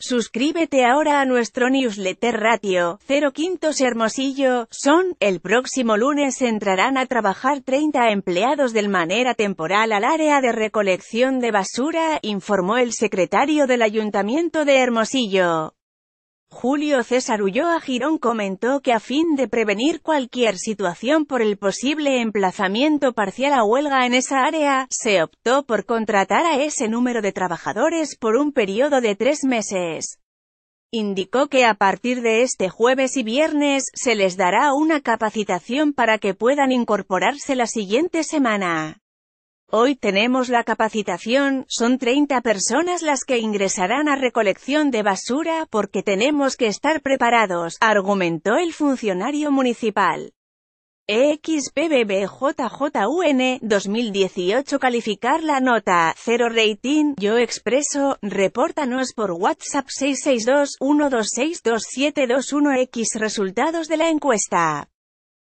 Suscríbete ahora a nuestro newsletter Ratio, 0 Quintos Hermosillo, son, el próximo lunes entrarán a trabajar 30 empleados de manera temporal al área de recolección de basura, informó el secretario del Ayuntamiento de Hermosillo. Julio César Ulloa Girón comentó que a fin de prevenir cualquier situación por el posible emplazamiento parcial a huelga en esa área, se optó por contratar a ese número de trabajadores por un periodo de tres meses. Indicó que a partir de este jueves y viernes, se les dará una capacitación para que puedan incorporarse la siguiente semana. Hoy tenemos la capacitación, son 30 personas las que ingresarán a recolección de basura porque tenemos que estar preparados, argumentó el funcionario municipal. EXPBBJJUN 2018 calificar la nota 0 rating Yo Expreso, repórtanos por WhatsApp 662 126 X resultados de la encuesta.